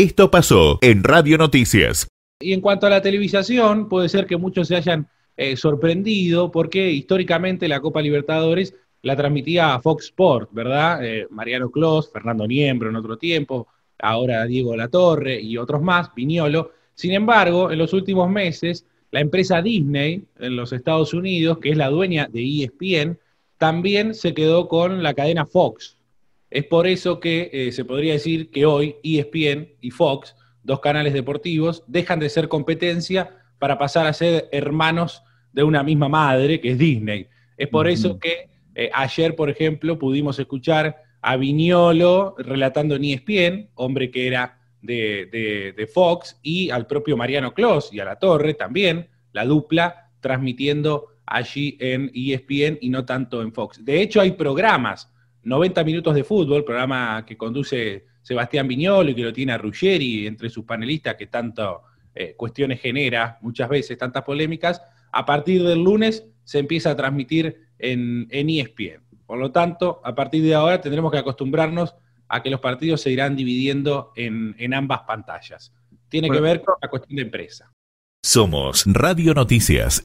Esto pasó en Radio Noticias. Y en cuanto a la televisación, puede ser que muchos se hayan eh, sorprendido porque históricamente la Copa Libertadores la transmitía a Fox Sport, ¿verdad? Eh, Mariano Clos, Fernando Niembro en otro tiempo, ahora Diego Latorre y otros más, Viñolo. Sin embargo, en los últimos meses, la empresa Disney en los Estados Unidos, que es la dueña de ESPN, también se quedó con la cadena Fox, es por eso que eh, se podría decir que hoy ESPN y Fox, dos canales deportivos, dejan de ser competencia para pasar a ser hermanos de una misma madre, que es Disney. Es por eso que eh, ayer, por ejemplo, pudimos escuchar a Viñolo relatando en ESPN, hombre que era de, de Fox, y al propio Mariano Clos y a La Torre también, la dupla, transmitiendo allí en ESPN y no tanto en Fox. De hecho, hay programas 90 minutos de fútbol, programa que conduce Sebastián Viñolo y que lo tiene a Ruggeri entre sus panelistas que tanto eh, cuestiones genera muchas veces, tantas polémicas, a partir del lunes se empieza a transmitir en, ESPN. E Por lo tanto, a partir de ahora tendremos que acostumbrarnos a que los partidos se irán dividiendo en, ambas pantallas. Tiene que ver con la cuestión de empresa. Somos Radio Noticias